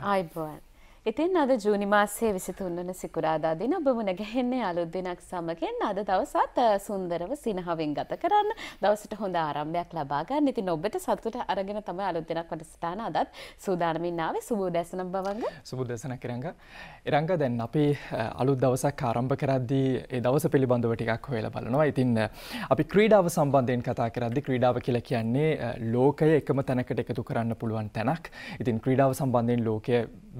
bought. ඉතින් අද ජූනි මාසයේ 23 වන සිකුරාදා දින ඔබ මුණ ගැහෙන්නේ අලුත් දිනක් සමගින් අද දවසත් සුන්දරව සිනහවෙන් ගත කරන්න දවසට හොඳ ආරම්භයක් ලබා ගන්න. ඉතින් ඔබට සතුට අරගෙන තමයි අලුත් දිනක් වැඩසටහන අදත් සූදානමින් ආවේ සුබෝදැසන බවංග. සුබෝදැසන කිරංග. ඉරංග දැන් අපි අලුත් දවසක් ආරම්භ කරද්දී ඒ දවස පිළිබඳව ටිකක් හොයලා බලනවා. ඉතින් අපි ක්‍රීඩාව සම්බන්ධයෙන් කතා කරද්දී ක්‍රීඩාව කියලා කියන්නේ ලෝකය එකම තැනකට එකතු කරන්න පුළුවන් තැනක්. ඉතින් ක්‍රීඩාව සම්බන්ධයෙන් ලෝකය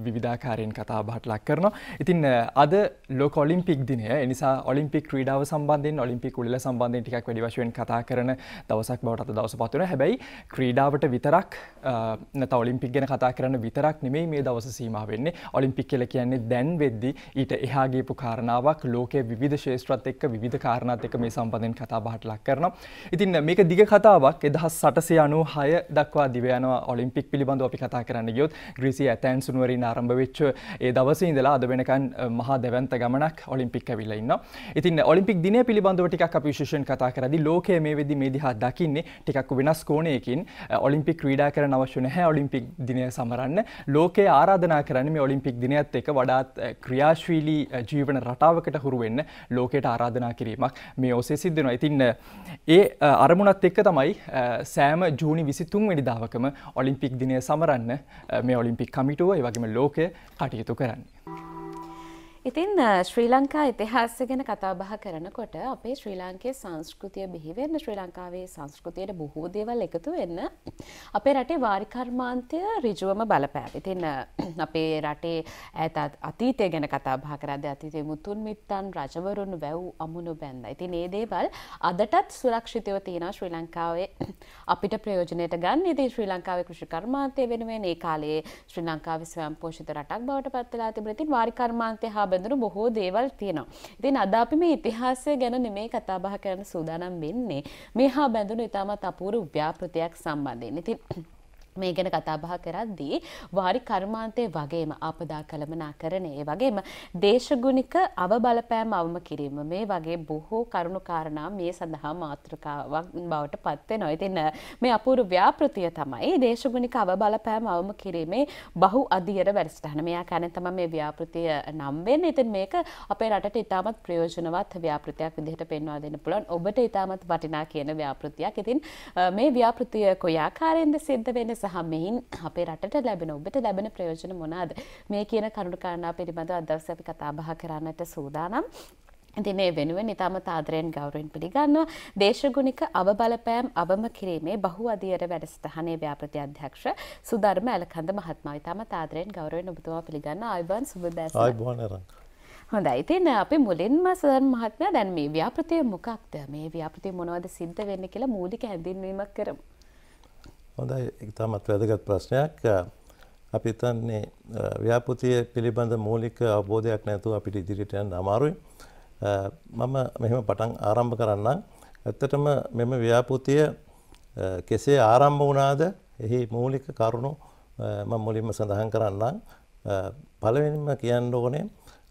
විධාකාරයෙන් කතා බහට ලක් කරනවා. ඉතින් අද ලෝක ඔලිම්පික් දිනය නිසා ඔලිම්පික් ක්‍රීඩාව සම්බන්ධයෙන් ඔලිම්පික් උළෙල සම්බන්ධයෙන් ටිකක් වැඩි වශයෙන් කතා කරන දවසක් බවට අද දවස පත් වෙනවා. හැබැයි ක්‍රීඩාවට විතරක් නැත්නම් ඔලිම්පික් ගැන කතා කරන විතරක් නෙමෙයි මේ දවස සීමා වෙන්නේ. ඔලිම්පික් කියලා කියන්නේ දැන් වෙද්දි ඊට එහා ගියපු කාරණාවක් ලෝකයේ විවිධ ශේෂ්ත්‍රات එක්ක විවිධ කාරණාත් එක්ක මේ සම්බන්ධයෙන් කතා බහට ලක් කරනවා. ඉතින් මේක දිග කතාවක් 1896 දක්වා දිව යනවා ඔලිම්පික් පිළිබඳව අපි කතා කරන්න ගියොත් ග්‍රීසිය ඇතැන්සුනුවරින් ආරම්භවෙච්ච ඒ දවසේ ඉඳලා අද වෙනකන් මහා දැවන්ත ගමනක් ඔලිම්පික් ඇවිල්ලඉන්න ඉතින් ඔලිම්පික් දින පිළිබඳව ටිකක් අපි විශේෂයෙන් කතා කරදි ලෝකයේ මේ වෙදි මේ දිහා දකින්නේ ටිකක් වෙනස් කෝණයකින් ඔලිම්පික් ක්‍රීඩා කරන අවශ්‍ය නැහැ ඔලිම්පික් දිනය සමරන්න ලෝකයේ ආරාධනා කරන්න මේ ඔලිම්පික් දිනයත් එක වඩාත් ක්‍රියාශීලී ජීවන රටාවකට හුරුවෙන්න ලෝකයට ආරාධනා කිරීමක් මේ ඔසේ සිද්ධනවා ඉතින්න ඒ අරමුණත් එක්ක තමයි සෑම ජූනි විසිතුන් වැඩිදාවකම ඔලිම්පික් දිනය සමරන්න මේ ඔලිම්පික් කමිටුව වගේම ලෝකය කටයුතු කරන්නේ. ඉතින් ශ්‍රී ලංකා ඉතිහාස ගැන කතාබහ කරනකොට අපේ ශ්‍රී ලාංකයේ සංස්කෘතිය බිහිවෙන්න ශ්‍රී ලංකාවේ සංස්කෘතියට බොහෝ දේවල් එකතු වෙන්න අපේ රටේ වාරිකර්මාන්තය ඍජුවම බලපෑව. ඉතින් අපේ රටේ ඈත අතීතය ගැන කතාබහ කරද්දී අතීතයේ මුතුන් මිත්තන් රජවරුන් වැව් අමුණු බැන්දා. ඉතින් මේ දේවල් අදටත් සුරක්ෂිතව තියෙනවා ශ්‍රී ලංකාවේ අපිට ප්‍රයෝජනයට ගන්න. ඉතින් ශ්‍රී ලංකාවේ කෘෂි කර්මාන්තය වෙනුවෙන් ඒ කාලේ ශ්‍රී ලංකාවේ ස්වයංපෝෂිත රටක් බවට පත් වෙලා තිබුණා. ඉතින් වාරිකර්මාන්තය හා සම්බඳුණු බොහෝ දේවල් තියෙනවා. ඉතින් අද අපි මේ ඉතිහාසය ගැන නෙමේ කතා බහ කරන්න සූදානම් වෙන්නේ. මේ හා බැඳුණු ඉතාමත් අපූර්ව ව්‍යාපෘතයක් සම්බන්ධයෙන්. ඉතින් මේ ගැන කතාබහ කරද්දී වාරි කර්මාන්තය වගේම ආපදා කළමනා කරනය වගේම දේශගුණික අව බලපෑම් අවම කිරීම මේ වගේ බොහෝ කරුණු කාරණා මේ සඳහා මාතෘකාවක් බවට පත්වේ නොයිතින්න මේ අපූරු ව්‍යාපෘතිය තමයි දේශගුණික අව බලපෑම් අවම කිරීමේ බහු අධියර වැඩස්ටහන මෙයා කැන තම මේ ව්‍යාපෘතිය නම්වෙන් ඉතින් මේක අපේ රට ඉතාමත් ප්‍රයෝජනවත් ව්‍යාපෘතියක් විදිහට පෙන්වා දෙන්න පුළන් ඔබට ඉතාමත් වටිනා කියන ව්‍යාපෘතියක් ඉතින් මේ ව්‍යාපෘතිය කොයාකාරෙන්ද සිද්ධ වෙන සහ සහ මෙයින් අපේ රටට ලැබෙන ඔබට ලැබෙන ප්‍රයෝජන මොනාද මේ කියන කරුණු කාරණා පිළිබඳව අදවස අපි කතා බහ කරන්නට සූදානම් දිනේ වෙනුවෙන් ඉතාම තාදරයෙන් ගෞරවෙන් පිළිගන්නවා දේශගුණික අවබලපෑම් අවම කිරීමේ බහු අධියර වැඩසටහනේ ව්‍යාපෘති අධ්‍යක්ෂ සුධර්ම ඇලකඳ මහත්මයා ඉතාම තාදරයෙන් ගෞරවයෙන් ඔබතුමා පිළිගන්නවා අයබන් සුබ දැසන අයබන් හොඳයි ඉතින් අපි මුලින්ම සුධර්ම මහත්මයා දැන් මේ ව්‍යාපෘතිය මොකක්ද මේ ව්‍යාපෘතිය මොනවද සිද්ධ වෙන්නේ කියලා මූලික හැඳින්වීමක් කරමු හොඳයි ඉතාමත් වැදගත් ප්‍රශ්නයක් අපි තන්නේ ව්‍යාපෘතිය පිළිබඳ මූලික අවබෝධයක් නැතුව අපිට ඉදිරිටයන් අමාරුයි. මම මෙහෙම පටන් ආරම්භ කරන්න. ඇත්තටම මෙම ව්‍යාපෘතිය කෙසේ ආරම්භ වනාද එහි මූලික කරුණු මුලින්ම සඳහන් කරන්න. පලවෙනිම කියන්න ඕනේ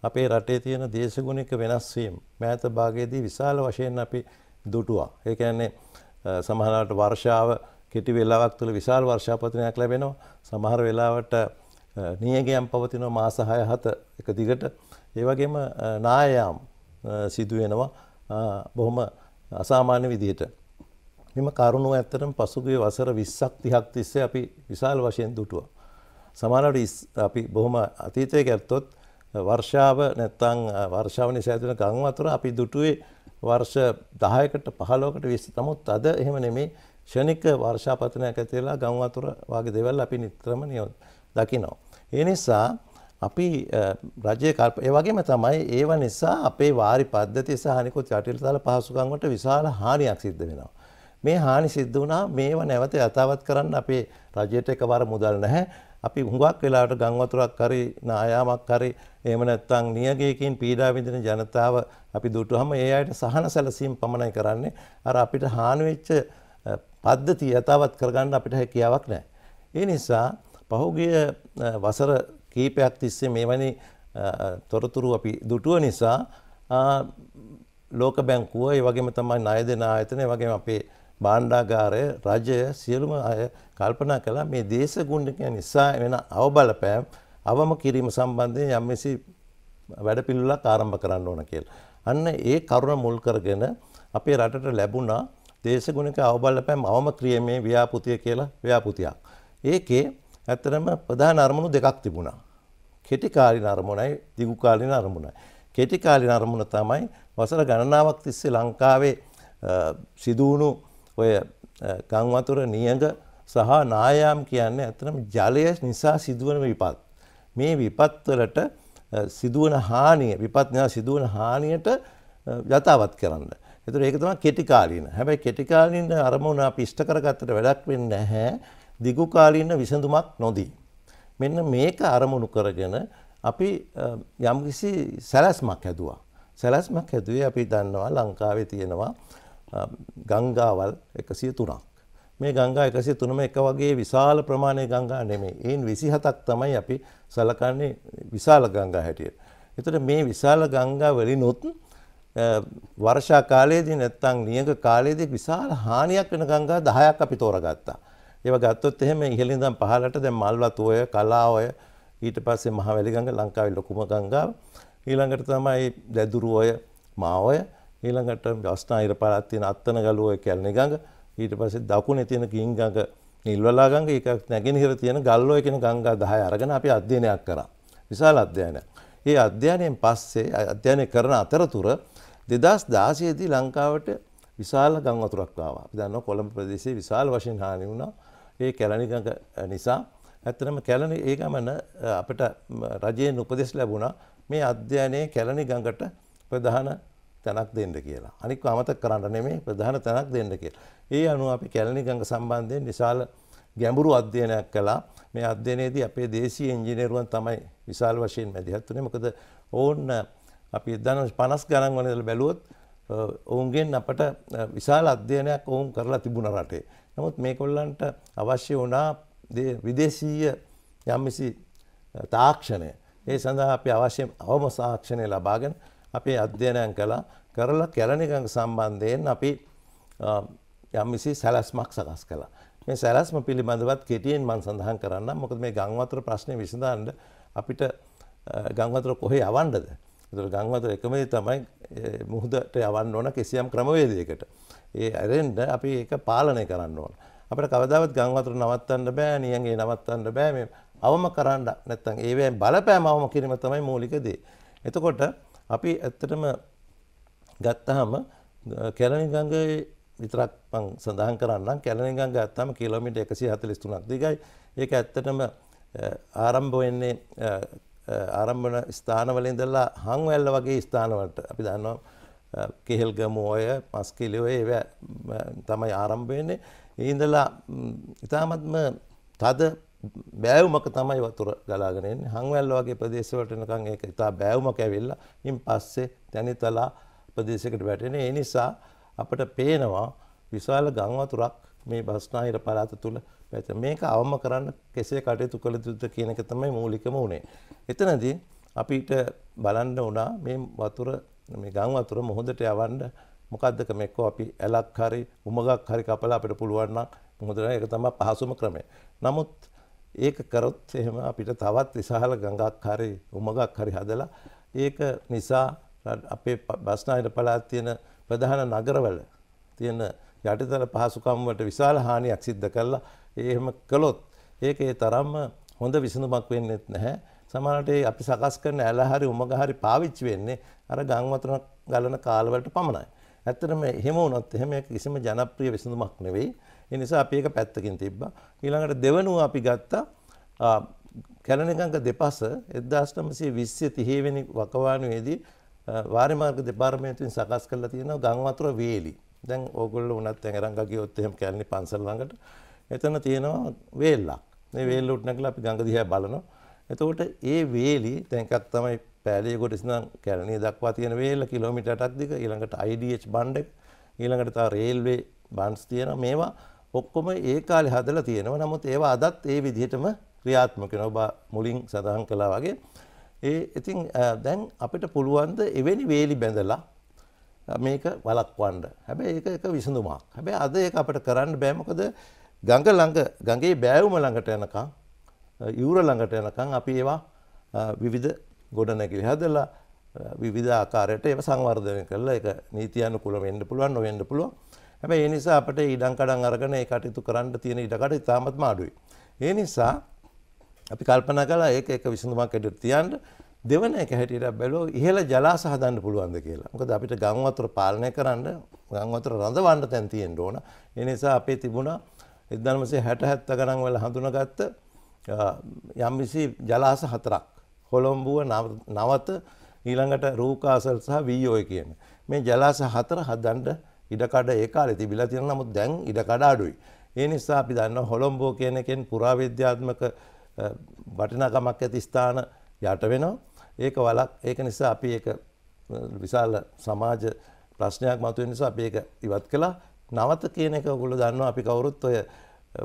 අපේ රටේ තියෙන දේශගුණික වෙනස්වීම් මෑත භාගයේදී විශාල වශයෙන් අපි දුටුවා. ඒකන්නේ සමහලාට වර්ෂාව කෙටි වෙලාවක් තුළ විශාල් වර්ෂාපතනයක් ලැබෙනවා සමහර වෙලාවට නියගයම් පවතින මාසහය හත එක දිගට ඒවගේම නායයාම් සිදුවෙනවා බොහොම අසාමාන්‍ය විදිහට මෙම කරුණු ඇත්තරම පසුගිය වසර විස්සක් තිහක් තිස්සේ අපි විශාල වශයෙන් දුටුව. සමහරට අපි බොහොම අතීතය ගැත්තොත් වර්ෂාව නැත්තං වර්ෂාවනි සෑතින ගංවතුර අපි දුටුවේ වර්ෂ දහයකට පහලෝකට විස්ස තමුත් අද එහෙම නෙමේ ෂණික වර්ෂාපතනයක් ඇතිවෙලා ගම් වතුර වගේ දේවල් අපි නිතරම දකිනවා. ඒ නිසා අපි රජය කල්ප ඒ වගේම තමයි ඒව නිසා අපේ වාරි පද්ධති සහ අනිකුත් යටිල්තල පහසුකම් වලට විශාල හානියක් සිද්ධ වෙනවා. මේ හානි සිද්ධ වුණා මේව නැවත යථාවත් කරන්න අපේ රජයට එකවර මුදල් නැහැ. අපි හුඟක් වෙලාට ගංවතුරක් හරි නායාමක් හරි එහෙම නැත්නම් නියගයකින් පීඩා විඳින ජනතාව අපි දුටුවම ඒ අයට සහන සැලසීම් පමණයි කරන්නේ. අර අපිට හානි වෙච්ච පද්ධතිය යථාවත් කරගන්න අපිට හැකියාවක් නෑ. ඒ නිසා පහුගිය වසර කීපයක් තිස්සේ මේවැනි තොරතුරු අපි දුටුව නිසා ලෝක බැංකුව ඒ වගේම තමයි ණය දෙන ආයතන ඒ වගේම අපේ භාණ්ඩාගාරය රජය සියලුම අය කල්පනා කළා මේ දේශ ගුණකයන් නිසා වෙන අවබලපෑම් අවම කිරීම සම්බන්ධයෙන් යම්කිසි වැඩපිළිවෙලක් ආරම්භ කරන්න ඕන කියලා. අන්න ඒ කරුණ මුල් කරගෙන අපේ රටට ලැබුණා දේශගුණික අවබලපෑම් අවම ක්‍රියමේ ව්‍යාපෘතිය කියලා ව්‍යාපෘතියක්. ඒකේ ඇත්තටම ප්‍රධාන අරමුණු දෙකක් තිබුණා. කෙටි කාලින අරමුණයි දිගු කාලින අරමුණයි. කෙටි කාලින අරමුණ තමයි වසර ගණනාවක් තිස්සේ ලංකාවේ සිදුවුණු ඔය ගම් වතුර නියඟ සහ නායාම් කියන්නේ ඇත්තටම ජලය නිසා සිදුවන විපත්. මේ විපත් වලට සිදුවන හානිය විපත් නිසා සිදුවන හානියට යථාවත් කරන්න. එතකොට ඒක තමයි කෙටි කාලීන. හැබැයි කෙටි කාලීන අරමුණ අපි ඉෂ්ට කරගත්තට වැඩක් වෙන්නේ නැහැ. දිගු කාලීන විසඳුමක් නොදී. මෙන්න මේක අරමුණු කරගෙන අපි යම්කිසි සැලැස්මක් හැදුවා. සැලැස්මක් හැදුවේ අපි දන්නවා ලංකාවේ තියෙනවා ගංගාවල් 103ක්. මේ ගංගා 103ම එක වගේ විශාල ප්‍රමාණයේ ගංගා නෙමෙයි. ඒන් 27ක් තමයි අපි සලකන්නේ විශාල ගංගා හැටියට. එතකොට මේ විශාල ගංගා වලිනුත් වර්ෂා කාලයේදී නැත්තම් නියඟ කාලයේදී විශාල හානියක් වෙන ගංගා 10ක් අපි තෝරගත්තා. ඒවා ගත්තොත් එහෙම ඉහළින් ඉඳන් පහළට දැන් මල්වත් ඔය කලා ඔය ඊට පස්සේ මහවැලි ගඟ ලංකාවේ ලොකුම ගංගාව. ඊළඟට තමයි දැදුරු ඔය මා ඔය ඊළඟට අස්නායිර පළාත් තියෙන අත්තන ගලුව ඔය කැලණි ගඟ ඊට පස්සේ දකුණේ තියෙන කිං ගඟ නිල්වලා ගඟ ඒක නැගෙනහිර තියෙන ගල්ලෝ කියන ගංගා 10 අරගෙන අපි අධ්‍යයනයක් කරා. විශාල අධ්‍යයනයක්. ඒ අධ්‍යයනයෙන් පස්සේ අධ්‍යයනය කරන අතරතුර දෙදස් දාසයේදී ලංකාවට විශාල ගං වතුරක් ආවා. අපි දන්නවා කොළඹ ප්‍රදේශයේ විශාල වශයෙන් හානි වුණා. ඒ කැලණි ගඟ නිසා ඇත්තටම කැලණි ඒ ගමන අපිට රජයෙන් උපදෙස් ලැබුණා මේ අධ්‍යයනයේ කැලණි ගඟට ප්‍රධාන තැනක් දෙන්න කියලා. අනික අමතක කරන්න නෙමෙයි ප්‍රධාන තැනක් දෙන්න කියලා. ඒ අනුව අපි කැලණි ගඟ සම්බන්ධයෙන් විශාල ගැඹුරු අධ්‍යයනයක් කළා. මේ අධ්‍යයනයේදී අපේ දේශීය ඉංජිනේරුවන් තමයි විශාල වශයෙන් මැදිහත් වුණේ. මොකද ඔවුන් අපි දන පනස් ගණන් වනදල බැලුවොත් ඔවුන්ගෙන් අපට විශාල අධ්‍යයනයක් ඔවුන් කරලා තිබුණ රටේ. නමුත් මේ කොල්ලන්ට අවශ්‍ය වුණා විදේශීය යම්මිසි තාක්ෂණය. ඒ සඳහා අපි අවශ්‍ය අවම සාක්ෂණය ලබාගෙන අපේ අධ්‍යයනයන් කලා කරලා කැලණිකඟ සම්බන්ධයෙන් අපි යම්මිසි සැලැස්මක් සකස් කලා. මේ සැලැස්ම පිළිබඳවත් කෙටියෙන් මන් සඳහන් කරන්න මොකද මේ ගංවතර ප්‍රශ්නය විසඳන්ඩ අපිට ගංවතර කොහේ අවන්ඩද. තුර ගංවත එකමදි තමයි මුහදට යවන්න ඕන කිසියම් ක්‍රමවේදයකට. ඒ ඇරෙන්ඩ අපි ඒක පාලනය කරන්න ඕන. අපට කවදාවත් ගංවතුර නවත්තන්න බෑ නියන්ගේ නවත්තන්න බෑ මේ අවම කරන්න නැත්තන් ඒවැ බලපෑම අවම කිරීම තමයි මූලිකදේ. එතකොට අපි ඇත්තටම ගත්තහම කැලනිගංගේ විතරක් පං සඳහන් කරන්න කැලනිගංග ගත්තම කිලමිට එකසි හතලිස්තුනක් දිගයි ඒක ඇත්තටම ආරම්භ වෙන්නේ ආරම්භන ස්ථානවල ඉඳලා හංවැල්ල වගේ ස්ථානවලට අපි දන්නවා කෙහෙල්ගමෝය මස්කිලිෝය ඒ තමයි ආරම්භයන්නේ ඉඳලා ඉතාමත්ම තද බෑවුමක තමයි වතුර ගලාගෙනෙන් හංවැල්ල වගේ ප්‍රදේශවලටනකං ඒක ඉතා බෑවුමක ඇවෙල්ලා ඉන් පස්සේ තැනිතලා ප්‍රදේශකට වැටෙන ඒ නිසා අපට පේනවා විශාල ගංවතුරක් මේ බස්නාහිර පරාත තුළ පැත මේක අවම කරන්න කෙසේ කටයුතු කළ යුතුද කියන එක තමයි මූලිකම උනේ. එතනදී අපිට බලන්න වුණා මේ වතුර මේ ගම් වතුර මොහොතට යවන්න මොකද්ද කමෙක්කෝ අපි ඇලක් හරි උමගක් හරි කපලා අපිට පුළුවන් නම් මොහොතට ඒක තමයි පහසුම ක්‍රමය. නමුත් ඒක කරොත් එහෙම අපිට තවත් විශාල ගඟක් හරි උමගක් හරි හදලා ඒක නිසා අපේ බස්නාහිර පළාත් තියෙන ප්‍රධාන නගරවල තියෙන යටිතල පහසුකම් වලට විශාල හානියක් සිද්ධ කළා එහෙම කළොත් ඒක ඒ තරම්ම හොඳ විසඳුමක් වෙන්නෙත් නැහැ. සමහරට අපි සකස් කරන ඇල හරි උමග හරි පාවිච්චි වෙන්නේ අර ගම් වතුර ගලන කාලවලට පමණයි. ඇත්තටම එහෙම වුණොත් එහෙම ඒක කිසිම ජනප්‍රිය විසඳුමක් නෙවෙයි. ඒ නිසා අපි ඒක පැත්තකින් තිබ්බා. ඊළඟට දෙවනුව අපි ගත්තා කැලණිකංග දෙපස 1920 30 වෙනි වකවානුවේදී වාරිමාර්ග දෙපාර්තමේන්තුවෙන් සකස් කරලා තියෙනවා ගම් වතුර වේලි. දැන් ඕගොල්ලෝ උනත් ඇඟරංගා ගියොත් එහෙම කැලණි පන්සල් ළඟට එතන තියෙනවා වේල්ලක්. මේ වේල්ල උටනකලා අපි ගඟ දිහා බලනවා. එතකොට ඒ වේලි දැන් එකක් තමයි පෑලියකොට ඉඳන් කැලණිය දක්වා තියෙන වේල්ල කිලෝමීටර් 8ක් දිග ඊළඟට IDH බණ්ඩ එක ඊළඟට තව රේල්වේ බන්ස් තියෙනවා මේවා ඔක්කොම ඒ කාලේ හදලා තියෙනවා. නමුත් ඒවා අදත් ඒ විදිහටම ක්‍රියාත්මක වෙනවා. ඔබ මුලින් සඳහන් කළා වගේ. ඒ ඉතින් දැන් අපිට පුළුවන් ද එවැනි වේලි බැඳලා මේක වළක්වන්න. හැබැයි ඒක එක විසඳුමක්. හැබැයි අද ඒක අපිට කරන්න බෑ මොකද ගඟ ළඟ ගඟේ බෑවුම ළඟට යනකම් යුර ළඟට යනකම් අපි ඒවා විවිධ ගොඩනැගිලි හදලා විවිධ ආකාරයට ඒව සංවර්ධනය කරලා ඒක නීතියනුකූලව වෙන්න පුළුවන් නොවෙන්න පුළුවන්. හැබැයි ඒ නිසා අපිට ඉඩම් කඩම් අරගෙන ඒ කටයුතු කරන්න තියෙන ඉඩකඩ ඉතාමත්ම අඩුයි. ඒ නිසා අපි කල්පනා කළා ඒක එක විසඳුමක් ඇඩට තියන්න දෙවන එක හැටියට බැලුවා ඉහළ ජලාශ හදන්න පුළුවන්ද කියලා. මොකද අපිට ගම් වතුර පාලනය කරන්න ගම් වතුර රඳවන්න තැන් තියෙන්න ඕන. ඒ නිසා අපේ තිබුණා 1960 70 ගණන් වල හඳුනාගත්ත යම්කිසි ජලාශ හතරක් කොළඹුව නවත ඊළඟට රූකාසල් සහ වීඔය කියන මේ ජලාශ හතර හදන්න ඉඩකඩ ඒ කාලේ තිබිලා තියෙනවා නමුත් දැන් ඉඩකඩ අඩුයි. ඒ නිසා අපි දන්නවා කොළඹුව කියන එකෙන් පුරාවිද්‍යාත්මක වටිනාකමක් ඇති ස්ථාන යට වෙනවා. ඒක වලක් ඒක නිසා අපි ඒක විශාල සමාජ ප්‍රශ්නයක් මතුවෙන නිසා අපි ඒක ඉවත් කළා. නවත කියන එක ඔගොල්ලෝ දන්නවා අපි කවුරුත් ඔය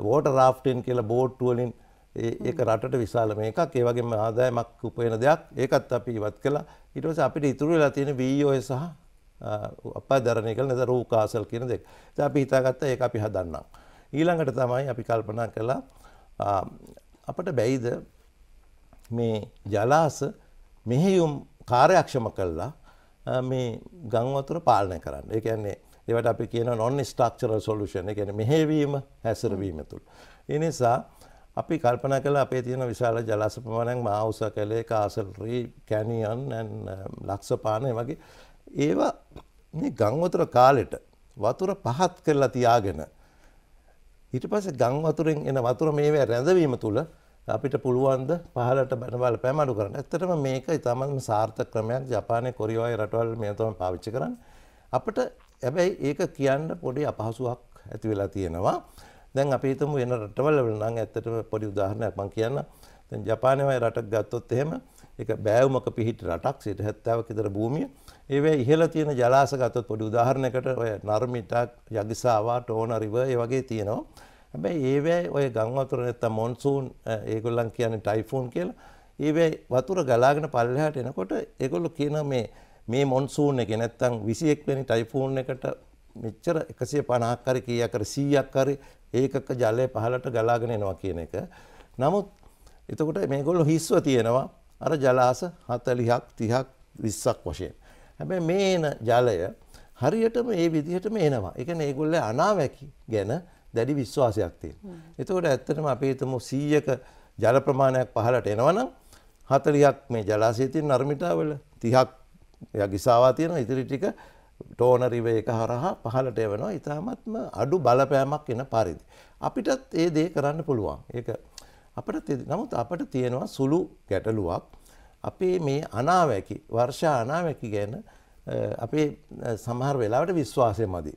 වෝටර් රාෆ්ටින් කියලා බෝට්ටු වලින් ඒක රටට විශාල මේකක් ඒ වගේම ආදායමක් උපයන දෙයක් ඒකත් අපි ඉවත් කළා ඊට පස්සේ අපිට ඉතුරු වෙලා තියෙන VOS e සහ අපාදරණය කරන නැත්නම් රූකාසල් කියන දෙක. ඉතින් අපි හිතාගත්තා ඒක අපි හදන්නම්. ඊළඟට තමයි අපි කල්පනා කළා අපිට බැයිද මේ ජලාශ මෙහෙයුම් කාර්යක්ෂම කළා මේ ගම් වතුර පාලනය කරන්න. ඒ කියන්නේ ඒවට අපි කියන නොන් ස්ටක්චරල් සොලුෂන් ගැන මෙහෙවීම හැසරවීම තුළ. එනිසා අපි කල්පන කළ අපේ තියෙන විශාල ජලසපමනක් මවස කළේ කාසල්රී කැනියන් um, ලක්ෂපානය වගේ ඒවා ගංවතුර කාලෙට වතුර පහත් කරලා තියාගෙන. ඊට පස ගංවතුරෙන් එන වතුර මේවැ රැඳවීම තුළ අපිට පුළුවන්ද පහලට බැනවල පැමඩු කරන්න ඇත්තටම මේක ඉතාමත්ම සාර්ථ ක්‍රමයක් ජපානය කොරියවායි රටවල් මේතම පාවිච්චි කරන්න අපට හැබැයි ඒක කියන්න පොඩි අපහසුවක් ඇති වෙලා තියෙනවා. දැන් අපි හිතමු වෙන රටවල් වල නම් ඇත්තටම පොඩි උදාහරණයක් මම කියන්න. දැන් ජපානයේ වගේ රටක් ගත්තොත් එහෙම ඒක බෑවුමක පිහිටි රටක් 70ක් විතර භූමිය. ඒවේ ඉහළ තියෙන ජලාශ ගත්තොත් පොඩි උදාහරණයකට ඔය නර්මිටා, යගිසාවා, ටෝන රිවර් ඒ වගේ තියෙනවා. හැබැයි ඒවේ ඔය ගම් වතුර නැත්තම් මොන්සූන් ඒගොල්ලන් කියන්නේ ටයිෆූන් කියලා. ඒවේ වතුර ගලාගෙන පල්ලෙහාට එනකොට ඒගොල්ලෝ කියන මේ මේ මොන්සූන් එක නැත්තං විසියෙක් වැනි ටයිෆූන් එකට මෙච්චර එකසිය පනාක්කරි කියකර සීයක්කරි ඒකක ජලය පහලට ගලාගෙන එනවා කියන එක. නමුත් එතකොට මේගොල්ලො හිස්ව තියෙනවා අර ජලාස හතලිහක් තිහක් විස්සක් වශයෙන්. හැබැ මේන ජලය හරියටම ඒ විදිහටම එනවා එක ඒගොල්ල අනාවැකි ගැන දැඩි විශ්වාසයක් තිය. එතකොට ඇත්තටම අපේතම සීයක ජල ප්‍රමාණයක් පහලට එනවනම් හතලියක් මේ ජලාසේතින් නර්මිටාවල තිහක් යගිසාවා තියෙන ඉතිරි ටික ටෝන රිවේ එක හරහා පහලට එවනවා ඉතාමත්ම අඩු බලපෑමක් එන පරිදි. අපිටත් ඒ දේ කරන්න පුළුවන්. ඒක අපට නමුත් අපට තියෙනවා සුළු ගැටලුවක්. අපේ මේ අනාවැකි වර්ෂ අනාවැකි ගැන අපේ සමහර වෙලාවට විශ්වාසය මදි.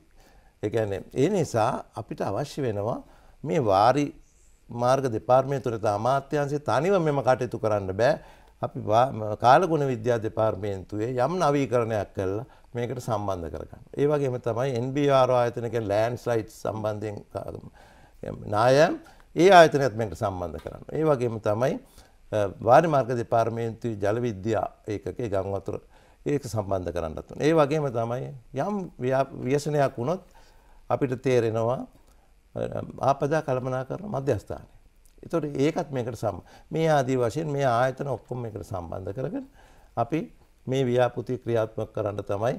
එකන්නේ ඒ නිසා අපිට අවශ්‍ය වෙනවා මේ වාරි මාර්ග දෙපාර්මය තුරත අමාත්‍යන්සේ තනිව මෙම කටයුතු කරන්න බෑ අපි කාලගුණ විද්‍යා දෙපාර්මේන්තුවේ යම් නවීකරණයක් කළා මේකට සම්බන්ධ කරගන්න. ඒ වගේම තමයි NBR ආයතන කියන්නේ ලෑන්ඩ්ස්ලයිඩ් සම්බන්ධයෙන් නායම් ඒ ආයතනයත් මේකට සම්බන්ධ කරනවා. ඒ වගේම තමයි වාරි මාර්ග දෙපාර්තමේන්තුවේ ජල විද්‍යා ඒකකේ ගම් වතුර ඒක සම්බන්ධ කරන්නත් ඒ වගේම තමයි යම් ව්‍යසනයක් වුණොත් අපිට තේරෙනවා ආපදා කළමනාකරන මධ්‍යස්ථානය එතොට ඒකත් මේකට සම් මේ ආදී වශයෙන් මේ ආයතන ඔක්කොම එකට සම්බන්ධ කරගෙන අපි මේ ව්‍යාපෘති ක්‍රියාත්මක කරන්න තමයි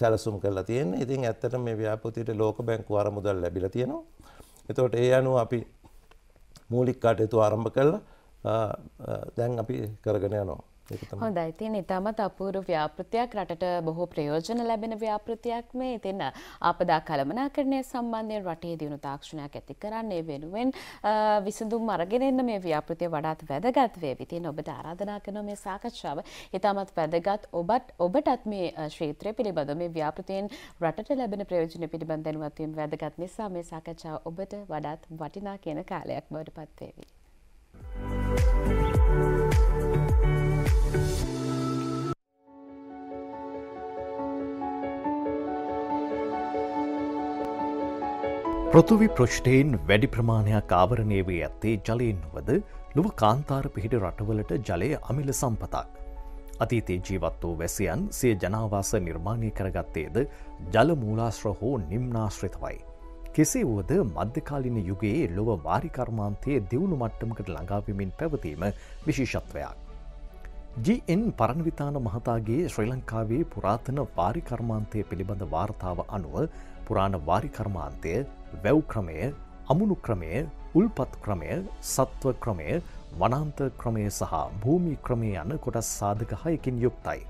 සැලසුම් කරලා තියෙන ඉතින් ඇත්තට මේ ව්‍යාපෘතියට ලෝක බැංකු අරමුදල් ලැබිල තියෙනවා. එතොට ඒ අනුව අපි මූලික් කටයුතු ආරම්භ කරලා දැන් අපි කරගෙන යනවා. හොඳයි ඉතින් ඉතාමත් අපූරු ව්‍යාපෘතියක් රටට බොහෝ ප්‍රයෝජන ලැබෙන ව්‍යාපෘතියක් මේ ඉතින් ආපදා කළමනාකරණය සම්බන්ධයෙන් රටේ දියුණු තාක්ෂණයක් ඇති කරන්නේ වෙනුවෙන් විසඳුම් අරගෙන එන්න මේ ව්‍යාපෘතිය වඩාත් වැදගත් වේ. ඉතින් ඔබට ආරාධනා කරන මේ සාකච්ඡාව ඉතාමත් වැදගත් ඔබත් ඔබටත් මේ ශ්‍රේත්‍රය පිළිබඳව මේ ව්‍යාපෘතියෙන් රටට ලැබෙන ප්‍රයෝජන පිළිබඳ දැනුවත් වීම වැදගත් නිසා මේ සාකච්ඡාව ඔබට වඩාත් වටිනා කියන කාලයක් බවට පත් වේවි. පෘතුවි ප්‍රශ්ටයෙන් වැඩි ප්‍රමාණයක් ආවරණය වී ඇත්තේ ජලයෙන්වද ලොව කාන්තාර පිහිට රටවලට ජලය අමිල සම්පතක්. අතීතේ ජීවත් වූ වැසියන් සිය ජනාවාස නිර්මාණය කරගත්තේද ජල මූලාශ්‍ර හෝ නිම්නාශ්‍රිතවයි. කෙසේ වුවද මධ්‍යකාලින යුගයේ ලොව වාරිකර්මාන්තයේ දියුණු මට්ටමකට ළඟාවමින් පැවතීම විශේෂත්වයක්. ජන් පරණවිතාන මහතාගේ ශ්‍රී ලංකාවේ පුරාතන වාරිකර්මාන්තය පිළිබඳ වාර්තාව අනුව පුරාණ වාරිකර්මාන්තය වැව් ක්‍රමය අමුණු ක්‍රමය උල්පත් ක්‍රමය සත්ව ක්‍රමය වනන්ත ක්‍රමය සහ භූමි ක්‍රමය යන කොටස් සාධක හයකින් යුක්තයි.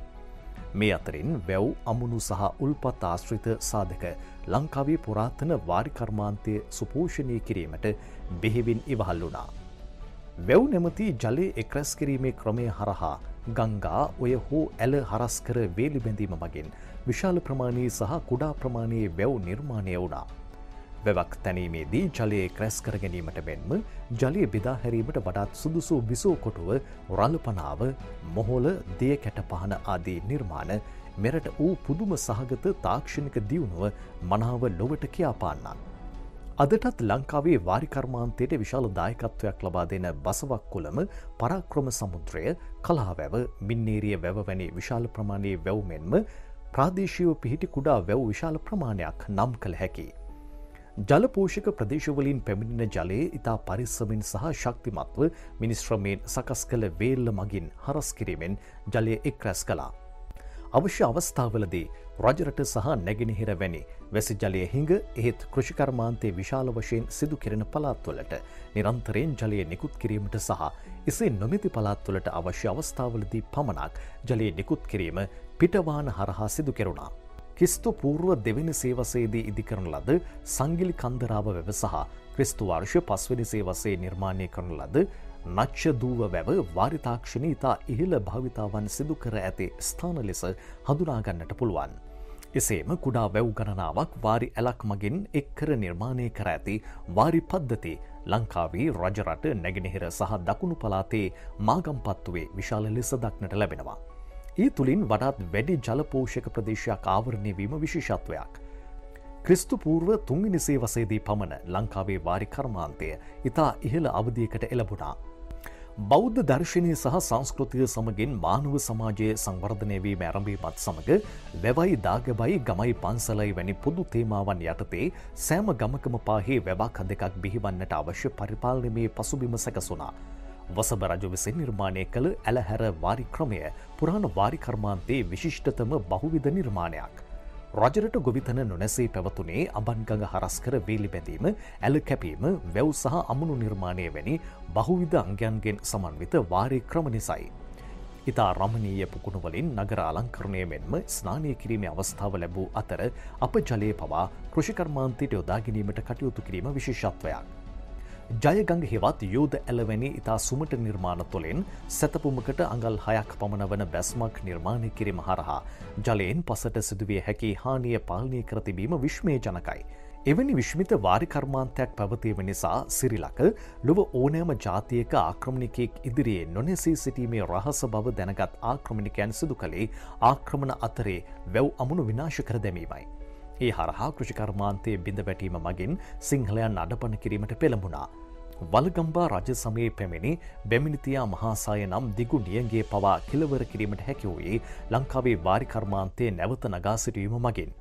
මේ අතරින් වැව් අමුණු සහ උල්පත් ආශ්‍රිත සාධක ලංකාවේ පුරාතන වාරිකර්මාන්තය සුපෝෂණය කිරීමට බෙහෙවින් ඉවහල් වුණා. වැව් නැමති ජලය එක්රැස් කිරීමේ ක්‍රමය හරහා ගංගා ඔය හෝ ඇල හරස්කර වේලිබැඳීම මගින් විශාල ප්‍රමාණයේ සහ කුඩා ප්‍රමාණයේ වැව් නිර්මාණය වුණා. වැවක් තැනීමේදී ජලයේ ක්‍රැස් කර ගැනීමට මෙන්ම ජලය බෙදාහැරීමට වඩාත් සුදුසූ විසෝ කොටුව රලපනාව මොහොල දිය කැටපහන ආදී නිර්මාණ මෙරට වූ පුදුම සහගත තාක්ෂණික දියුණුව මනාව ලොවට කියාපාන්නන්. අදටත් ලංකාවේ වාරිකර්මාන්තයට විශාල දායකත්වයක් ලබා දෙන බසවක් කොළම පරාක්‍රම සමුද්‍රය කලාවැව මින්නේරිය වැවවැනි විශාල ප්‍රමාණයේ වැව්මෙන්ම ප්‍රාදේශීව පිහිටි කුඩා වැව් විශාල ප්‍රමාණයක් නම් කළ හැකි. ජලපෝෂක ප්‍රදේශවලින් පැමිණෙන ජලයේ ඉතා පරිස්සමින් සහ ශක්තිමත්ව මිනිස්ශ්‍රමයෙන් සකස් කළ වේල්ල මගින් හරස් කිරීමෙන් ජලය එක් රැස් කලා. අවශ්‍ය අවස්ථාවලදී රජරට සහ නැගෙනහිර වැනි වැසි ජලය හිඟ එහෙත් කෘෂිකර්මාන්තයේ විශාල වශයෙන් සිදු කෙරෙන පලාත්වලට නිරන්තරයෙන් ජලය නිකුත් කිරීමට සහ එසේ නොමැති පලාත්වලට අවශ්‍ය අවස්ථාවලදී පමණක් ජලය නිකුත් කිරීම පිටවාන හරහා සිදු කෙරුණා. කිස්තු පූර්ව දෙවැනි සේවසේදී ඉදිකරන ලද සංගිලි කන්දරාව වැව සහ ක්‍රිස්තු වර්ෂ පස්වනි සේවසේ නිර්මාණය කරන ලද නච්චදූව වැව වාරිතාක්ෂණ ඉතා ඉහළ භාවිතාවන් සිදු කර ඇති ස්ථාන ලෙස හඳුනාගන්නට පුළුවන්. එසේම කුඩා වැව් ගණනාවක් වාරි ඇලක් මගින් එක්කර නිර්මාණය කර ඇති වාරි පද්ධති ලංකාවේ රජරට නැගෙනහිර සහ දකුණු පලාතේ මාගම්පත්තුවේ විශාල ලෙස දක්නට ලැබෙනවා. ඒ තුළින් වඩාත් වැඩි ජලපෝෂක ප්‍රදේශයක් ආවරණය වීම විශේෂත්වයක්. ක්‍රිස්තු පූර්ව තුන්ගනි සේවසේදී පමණ ලංකාවේ වාරි කර්මාන්තය ඉතා ඉහළ අවධියකට එලබුණා. බෞද්ධ දර්ශනය සහ සංස්කෘතිය සමගින් මානව සමාජයේ සංවර්ධනය වී මැරඹීමත් සමඟ වැවයි දාගබයි ගමයි පන්සලයි වැනි පුදු තේමාවන් යටතේ සෑම ගමකම පාහි වැවාකඳ එකක් බිහිවන්නට අවශ්‍ය පරිපාලනමේ පසුබිම සැකසුනා. වසබරජ විසින් නිර්මාණය කළ ඇලහැර වාරි ක්‍රමය පුරාණ වාරිකර්මාන්තයේ විශිෂ්ටතම බහුවිධ නිර්මාණයක්. රජරට ගොවිතන නොනැසේ පැවතුනේ අබන්ගඟ හරස්කර වේලි පැදීම ඇල කැපීම වැව් සහ අමුණු නිර්මාණය වැනි බහුවිධ අංගයන්ගෙන් සමන්විත වාරය ක්‍රම නිසයි. ඉතා රමණීය පුකුණුවලින් නගර අලංකරණය මෙන්ම ස්නානය කිරීමේ අවස්ථාව ලැබූ අතර අප ජලය පවා කෘෂිකර්මාන්තයට යොදාගැනීමට කටයුතු කිරීම විශේෂත්වයක්. ජයගංග හෙවත් යෝධ ඇලවැනි ඉතා සුමට නිර්මාණ තුළින් සැතපුමකට අඟල් හයක් පමණ වන බැස්මක් නිර්මාණය කිරීම හරහා. ජලයෙන් පසට සිදුවිය හැකි හානිය පාලනය කරතිබීම විශ්මය ජනකයි. එවැනි විශ්මිත වාරිකර්මාන්තයක් පැවතීම නිසා සිරිලක ලොව ඕනෑම ජාතියක ආක්‍රමණිකෙක් ඉදිරියේ නොනැසී සිටීමේ රහස බව දැනගත් ආක්‍රමණිකයන් සිදු කළේ ආක්‍රමණ අතරේ වැව් අමුණු විනාශ කර දැමීමයි. ඒ හරහා කෘෂිකර්මාන්තය බිඳ වැටීම මගින් සිංහලයන් අඩපන කිරීමට පෙළඹුණා. වලගම්බා රජ සමයේ පැමිණි බැමිනිතියා මහාසාය නම් දිගු නියගේ පවා කිලවර කිරීමට හැකිවූයේ ලංකාවේ වාරිකර්මාන්තය නැවත නගා සිටීම මගින්.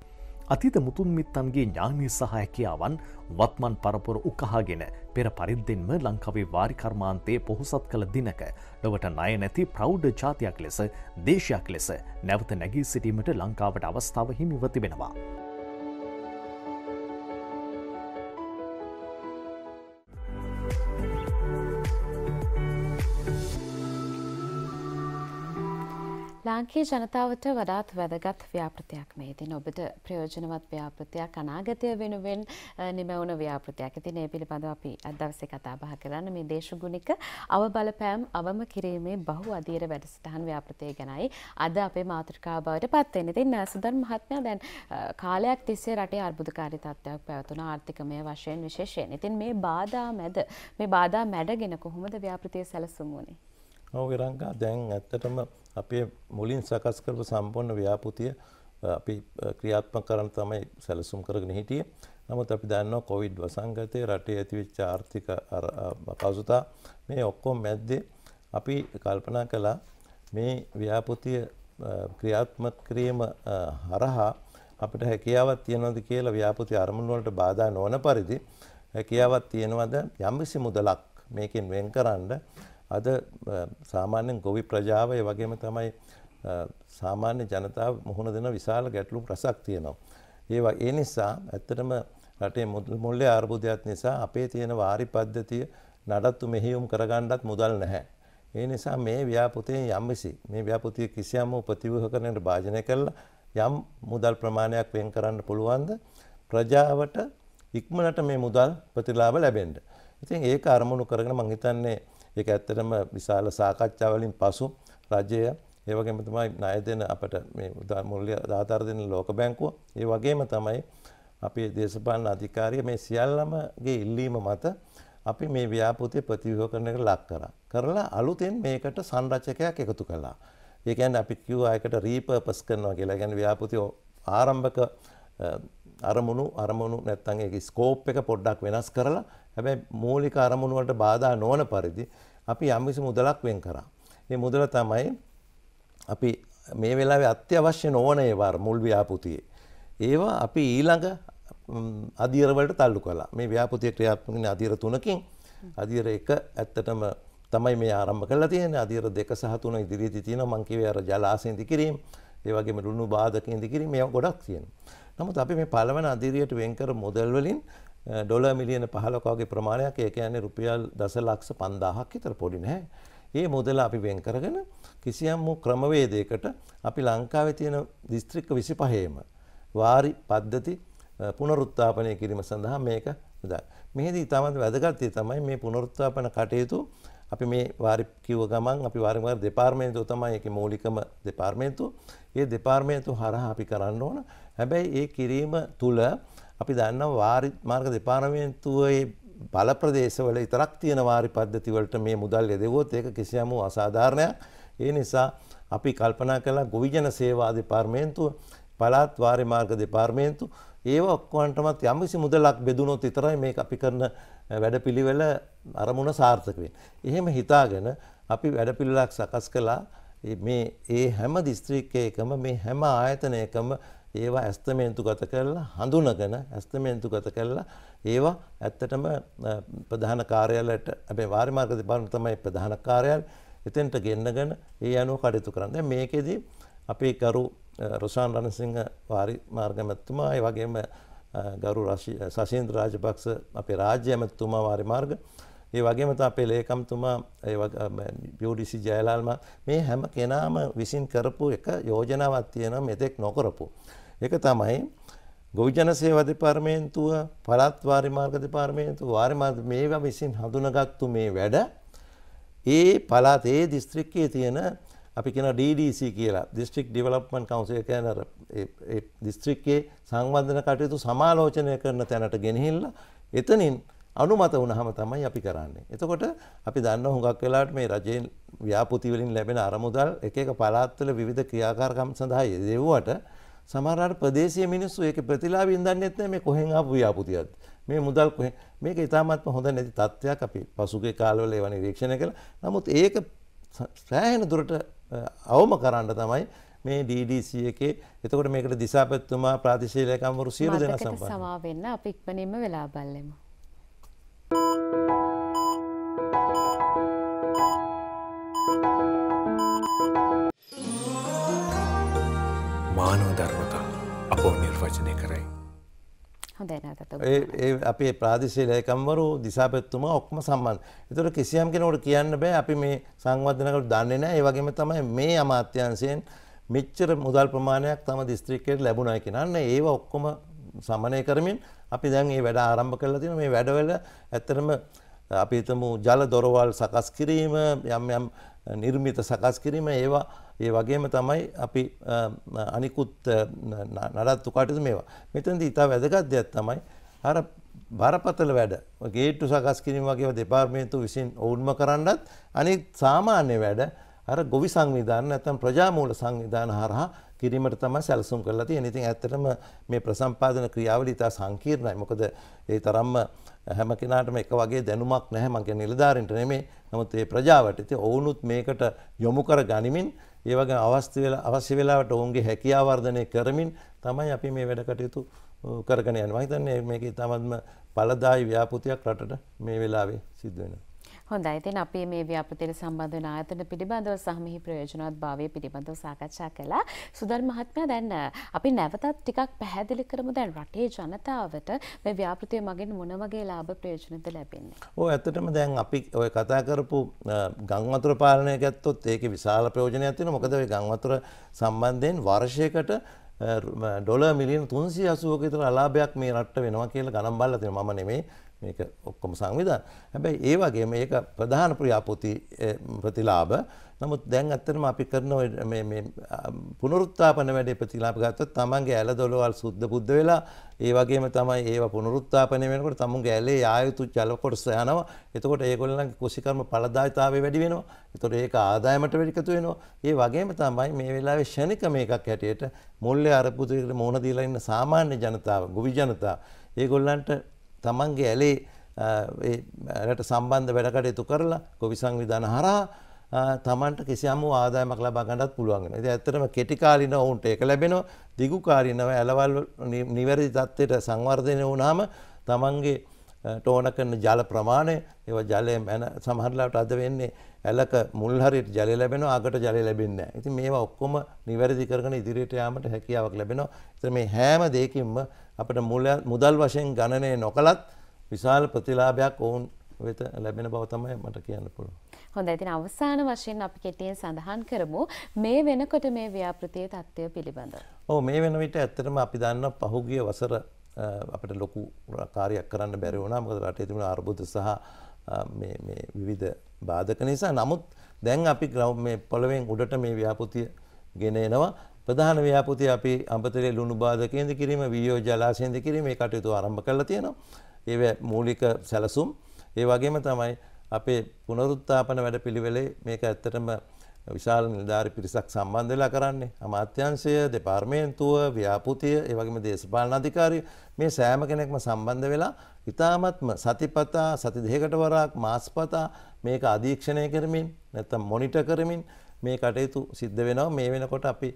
අතීත මුතුන්මිත්තන්ගේ ඥානී සහහැකියාවන් වත්මන් පරපොර උකහාගෙන පෙර පරිද්දෙන්ම ලංකාවේ වාරිකර්මාන්තයේ පොහොසත් කළ දිනක ලොවට නය නැති ප්‍රෞ්ඩ ජාතියක් ලෙස දේශයක් ලෙස නැවත නැගී සිටීමට ලංකාවට අවස්ථාව හිමිවති වෙනවා. ලාංකී ජනතාවට වඩාත් වැදගත් ව්‍යාපෘතියක් මේතින් ඔබට ප්‍රයෝජනවත් ව්‍යාපෘතියක් අනාගතය වෙනුවෙන් නිමවුණ ව්‍යාපෘතියක් ඉතින් ඒ පිළිබඳව අපි අදවසේ කතා බහ කරන්න මේ දේශගුණික අව බලපෑම් අවම කිරීමේ බහු අධීර වැඩසටහන් ව්‍යාපෘතිය ගැනයි අද අපේ මාතෘකාව බවට පත් වෙන්නේ. ඉතින් සුදන් මහත්මයා දැන් කාලයක් තිස්සේ රටේ අර්බුදකාරී තත්ත්වයක් පැවතුණා ආර්ථිකමය වශයෙන් විශේෂයෙන්. ඉතින් මේ බාධා මැද මේ බාධා මැඩගෙන කොහොමද ව්‍යාපෘතිය සැලසුම් වුණේ? ඔව් ඉරංගා දැන් ඇත්තටම අපේ මුලින් සකස් කරපු සම්පූර්ණ ව්‍යාපෘතිය අපි ක්‍රියාත්මක කරන්න තමයි සැලසුම් කරගෙන හිටියේ. නමුත් අපි දන්නවා කොවිඩ් වසංගතයේ රටේ ඇතිවෙච්ච ආර්ථික අපහසුතා මේ ඔක්කොම මැද්දේ අපි කල්පනා කළා මේ ව්‍යාපෘතිය ක්‍රියාත්මක කිරීම හරහා අපිට හැකියාවක් තියෙනවද කියලා ව්‍යාපෘති අරමුණු වලට බාධා නොවන පරිදි හැකියාවක් තියෙනවද යම්කිසි මුදලක් මේකෙන් වෙන්කරන්න අද සාමාන්‍යෙන් ගොවි ප්‍රජාවය වගේම තමයි සාමාන්‍ය ජනතාව මුහුණ දෙන විශාල ගැටලුම් රසක් තියෙනවා. ඒවා ඒ නිසා ඇත්තටම රටේ මුල්ලේ ආර්බුදයක් නිසා අපේ තියෙන වාරි පද්ධතිය නඩත්තු මෙහියුම් කරගණ්ඩත් මුදල් නැහැ. ඒ නිසා මේ ව්‍යාපෘතියෙන් යම්විසි මේ ව්‍යාපෘතිය කිසියම්ම උපතිවහ කරනට භාජනය කරලා යම් මුදල් ප්‍රමාණයක් වෙන් කරන්න පුළුවන්ද ප්‍රජාවට ඉක්මනට මේ මුදල් ප්‍රතිලාබ ලැබෙන්ඩ. ඉතින් ඒක අරමුණු කරගෙන මංහිතන්නේ ඒක ඇත්තටම විශාල සාකච්ඡාවලින් පසු රජය ඒ වගේම තමයි ණය දෙන අපට මේ මුල්‍ය දාතර දෙන ලෝක බැංකුව ඒ වගේම තමයි අපේ දේශපාලන අධිකාරිය මේ සියල්ලමගේ ඉල්ලීම මත අපි මේ ව්‍යාපෘතිය ප්‍රතිව්‍යෝකරණයකට ලක් කරා. කරලා අලුතෙන් මේකට සංරචකයක් එකතු කළා. ඒ කියන්නේ අපි කිව්වා ඒකට රීපර්පස් කරනවා කියලා. කියන්නේ ව්‍යාපෘතිය ආරම්භක අරමුණු අරමුණු නැත්තම් ඒක ස්කෝප් එක පොඩ්ඩක් වෙනස් කරලා හැබැයි මූලික අරමුණුවට බාධා නොවන පරිදි අපි යම්කිසි මුදලක් වෙන් කරා. මේ මුදල තමයි අපි මේ වෙලාවේ අත්‍යවශ්‍ය නොවන ඒවා මුල් ව්‍යාපෘතියේ. ඒවා අපි ඊළඟ අධීරවලට තල්ලු කළා. මේ ව්‍යාපෘතිය ක්‍රියාත්මක වෙන අධීර තුනකින් අධීර එක ඇත්තටම තමයි මේ ආරම්භ කරලා තියෙන්නේ. අධීර දෙක සහ තුන ඉදිරියේදී තියෙනවා මං කිව්වේ අර ජලාශය ඉදි කිරීම, ඒ වගේම ලුණු බාධක ඉදි කිරීම ඒවා ගොඩක් තියෙනවා. නමුත් අපි මේ පළවෙනි අධීරියට වෙන්කර මොඩල් වලින් ඩොල මිලියන පහලොකවගේ ප්‍රමාණයක් ඒ කියන්නේ රුපියල් දස ලක්ෂ පන්දාහක් විතර පොඩි නැහැ. ඒ මුදල අපි වෙන් කරගෙන කිසියම් වූ ක්‍රමවේදයකට අපි ලංකාවේ තියෙන දිස්ත්‍රික්ක 25ේම වාරි පද්ධති පුනරුත්ථාපනය කිරීම සඳහා මේක උදා. මෙහිදී ඊටමත් වැදගත් තමයි මේ පුනරුත්ථාපන කටයුතු අපි මේ වාරි කිව්ව ගමන් අපි වාරි වාර දෙපාර්තමේන්තුව තමයි ඒකේ මූලිකම දෙපාර්තමේන්තුව. ඒ දෙපාර්තමේන්තුව හරහා අපි කරන්න ඕන. හැබැයි ඒ කිරීම තුළ අපි දන්නවා වාරි මාර්ග දෙපාර්තමේන්තුවේ බල ප්‍රදේශවල විතරක් තියෙන වාරි පද්ධතිවලට මේ මුදල් යදෙවොත් ඒක කිසියම් වූ අසාධාරණයක්. ඒ නිසා අපි කල්පනා කළා ගොවිජන සේවා දෙපාර්තමේන්තුව පළාත් වාරි මාර්ග දෙපාර්තමේන්තුව ඒව ඔක්කොන්ටමත් යම්කිසි මුදලක් බෙදුනොත් විතරයි මේ අපි කරන වැඩපිළිවෙල අරමුණ සාර්ථක වෙන්නේ. එහෙම හිතාගෙන අපි වැඩපිළිවෙලක් සකස් කළා මේ ඒ හැම දිස්ත්‍රික්කයකම මේ හැම ආයතනයකම ඒවා ඇස්තමේන්තුගත කරලා හඳුනගෙන ඇස්තමේන්තුගත කරලා ඒවා ඇත්තටම ප්‍රධාන කාර්යාලයට අපේ වාරිමාර්ග දෙපාර්තමේන්තුව තමයි ප්‍රධාන කාර්යාලය. එතෙන්ට ගෙන්නගෙන ඒ අනුව කටයුතු කරන්න. දැන් මේකෙදී අපේ ගරු රොෂාන් රණසිංහ වාරිමාර්ග මැතිතුමා ඒ වගේම ගරු සශේන්ද්‍ර රාජපක්ෂ අපේ රාජ්‍ය ඇමතිතුමා වාරිමාර්ග ඒ වගේම තමයි අපේ ලේකම්තුමා ඒ UDC ජයලාල්මා මේ හැම කෙනාම විසින් කරපු එක යෝජනාවක් තියෙනවා මෙතෙක් නොකරපු. එක තමයි ගෞජන සේවා දෙපාර්තමේන්තුව පළාත් වාරි මාර්ග දෙපාර්තමේන්තුව වාරි මාර්ග මේවා විසින් හඳුනාගත්තු මේ වැඩ ඒ පළාතේ දිස්ත්‍රික්කයේ තියෙන අපි කියන DDC කියලා දිස්ත්‍රික් ඩිවලොප්මන්ට් කවුන්සිල් කියන දිස්ත්‍රික්කයේ සංවර්ධන කටයුතු සමාලෝචනය කරන තැනට ගෙනහිල්ලා එතනින් අනුමත වුණාම තමයි අපි කරන්නේ. එතකොට අපි දන්න හුඟක් වෙලාවට මේ රජයෙන් ව්‍යාපෘති වලින් ලැබෙන අරමුදල් එක එක පළාත්වල විවිධ ක්‍රියාකාරකම් සඳහා යෙදුවට සමහරට ප්‍රදේශීය මිනිස්සු ඒක ප්‍රතිලාභින් දන්නෙත් නැහැ මේ කොහෙන් ආපු ව්‍යාපෘතියක්ද මේ මුදල් කොහෙන් මේක ඊටාත්ම හොඳ නැති තත්ත්වයක් අපි පසුගිය කාලවල ඒවා නිරීක්ෂණය කළා නමුත් ඒක සෑහෙන දුරට අවම කරන්න තමයි මේ DDC එකේ එතකොට මේකට දිසාපතිතුමා ප්‍රාතිශීලකම්වරු සියලු දෙනා සම්බන්ධ සමා වෙන්න අපි ඉක්මනින්ම වෙලා බලමු මානව ධර්ම අපෝ නිර්වචනය කරයි. ඒ අපේ ප්‍රාදිශය ලයකම්වරු දිසාපැත්තුම ඔක්ම සම්බන් එතුර කිසියම් කෙනවට කියන්න බෑ අපි මේ සංවර්ධනකට දන්නේ නෑ ඒවගේම තමයි මේ අමාත්‍යන්සයෙන් මෙච්චර මුදල් ප්‍රමාණයක් තම දිස්ත්‍රික්කයට ලැබුණයි කියන්න ඒ ඔක්කොම සමනය කරමින් අපි දැන් ඒ වැඩ ආරම්භ කරලා තින මේ වැඩවල ඇත්තරම අපිතමු ජල දොරවල් සකස් කිරීම යම් යම් නිර්මිත සකස් කිරීම ඒවා ඒ වගේම තමයි අපි අනිකුත් නඩත්තු කටයුතු මේවා. මෙතනදී ඉතා වැදගත් දෙයක් තමයි අර බරපතල වැඩ ගේට්ටු සකස් කිරීම වගේ දෙපාර්තමේන්තුව විසින් ඔවුන්ම කරන්නත් අනිත් සාමාන්‍ය වැඩ අර ගොවි සංවිධාන නැත්නම් ප්‍රජාමූල සංවිධාන හරහා කිරීමට තම සැලසුම් කරලා තියෙන. ඉතින් ඇත්තටම මේ ප්‍රසම්පාදන ක්‍රියාවලිය ඉතා සංකීර්ණයි. මොකද ඒ තරම්ම හැම කෙනාටම එක වගේ දැනුමක් නැහැ. මං කියන්නේ නිලධාරින්ට නෙමෙයි. නමුත් ඒ ප්‍රජාවට. ඉතින් ඔවුනුත් මේකට යොමු කර ගනිමින් ඒ වගේ අවශ්‍ය වෙලාවට ඔවුන්ගේ හැකියාව වර්ධනය කරමින් තමයි අපි මේ වැඩ කටයුතු කරගෙන යන්නේ. මම හිතන්නේ මේක ඉතාමත්ම ඵලදායී ව්‍යාපෘතියක් රටට මේ වෙලාවේ සිද්ධ වෙනවා. හොඳයි ඉතින් අපි මේ ව්‍යාපෘතියට සම්බන්ධ වෙන ආයතන පිළිබඳව සමහි ප්‍රයෝජනවත් භාවය පිළිබඳව සාකච්ඡා කළා. සුදර් මහත්මයා දැන් අපි නැවතත් ටිකක් පැහැදිලි කරමු දැන් රටේ ජනතාවට මේ ව්‍යාපෘතිය මගින් මොන වගේ ලාභ ප්‍රයෝජනද ලැබෙන්නේ? ඔව් ඇත්තටම දැන් අපි ඔය කතා කරපු ගම් වතුර පාලනය ගත්තොත් ඒකේ විශාල ප්‍රයෝජනයක් තියෙනවා. මොකද ඔය ගම් වතුර සම්බන්ධයෙන් වර්ෂයකට ඩොල මිලියන තුන්සිය අසුවක තර අලාභයක් මේ රට්ට වෙනවා කියලා ගනම් බල්ලතින ම නෙමේ මේක ඔක්කොම සංවිධාන. හැබැයි ඒ වගේ මේක ප්‍රධාන ප්‍රියාපෘති ප්‍රතිලාභ. නමුත් දැන් ඇත්තටම අපි කරන මේ මේ පුනරුත්ථාපන වැඩේ ප්‍රතිලාභ ගත්තොත් තමන්ගේ ඇල දොළවල් සුද්ධ බුද්ධ වෙලා ඒ වගේම තමයි ඒව පුනරුත්ථාපනය වෙනකොට තමුන්ගේ ඇලේ ආයුතු ජල කොටස යනවා. එතකොට ඒගොල්ලන්ගේ කුසිකර්ම ඵලදායිතාවය වැඩි වෙනවා. එතකොට ඒක ආදායමට වැඩිකතු වෙනවා. ඒ වගේම තමයි මේ වෙලාවේ ෂණික මේකක් හැටියට මුල්ලේ අරපුතේකට මොහොන දීලා ඉන්න සාමාන්‍ය ජනතාව, ගොවි ජනතාව ඒගොල්ලන්ට තමන්ගේ ඇලේ ඇයට සම්බන්ධ වැඩකටයුතු කරලා කොවි සංවිධාන හරහා තමන්ට කිසියම් ආදායමක් ලබා ගන්නත් පුළුවන්ගෙන. ඉතින් ඇත්තටම කෙටි කාලින වුන්ට ඒක ලැබෙනවා. දිගු කාලිනව ඇලවල් නිවැරදි தත්ත්වයට සංවර්ධනය වුණාම තමන්ගේ ටෝන කරන ජල ප්‍රමාණය ඒව ජලය ඇන සමහරලාට අද වෙන්නේ ඇලක මුල්හරිට ජල ලැබෙන අගට ජල ලැබෙන්න ඇති මේවා ඔක්කොම නිවැරදි කරන ඉදිරියට යාමට හැකියාවක් ලැබෙනවා එත මේ හෑම දෙකින්ම අපට මුදල් වශයෙන් ගණනය නොකළත් විශාල ප්‍රතිලාභයක් ඔවුන් වෙත ලැබෙන බව තමයි මට කියන්න පුළුවන්. හොඳයි ඉතින් අවසාන වශයෙන් අපි කෙටියෙන් සඳහන් කරමු මේ වෙනකොට මේ ව්‍යාපෘතියේ தত্ত্বය පිළිබඳව. ඔව් මේ වෙන විට ඇත්තටම අපි දන්නා පහුගිය වසර අපට ලොකු කාරයක් කරන්න බැරිවුණා මොකද රටේ තිබුණ අර්බුද සහ විවිධ බාධක නිසා නමුත් දැන් අපි ග්‍රව් මේ පොළවෙන් උඩට මේ ව්‍යාපෘතිය ගෙනනවා ප්‍රධාන ව්‍යාපෘතිය අපි අම්පතරේ ලුණු බාධකයෙන්ද කිරීම වියෝ ජලාශයෙන්ද කිරීම මේ කටයුතු ආරම්භ කරලා තියෙනවා ඒව මූලික සැලසුම් ඒ වගේම තමයි අපේ පුනරුත්ථාපන වැඩ පිළිවෙලේ මේක ඇත්තටම විශාල නිධාරි පිරිසක් සම්බන්ධ වෙලා කරන්නේ අමාත්‍යංශය දෙපාර්මේන්තුව ව්‍යාපෘතිය ඒ වගේම දේශපාලන අධිකාරිය මේ සෑම කෙනෙක්ම සම්බන්ධ වෙලා ඉතාමත්ම සතිපතා සති දෙකකට වරක් මාසපතා මේක අධීක්ෂණය කරමින් නැත්නම් මොනිටර් කරමින් මේ කටයුතු සිද්ධ වෙනවා මේ වෙනකොට අපි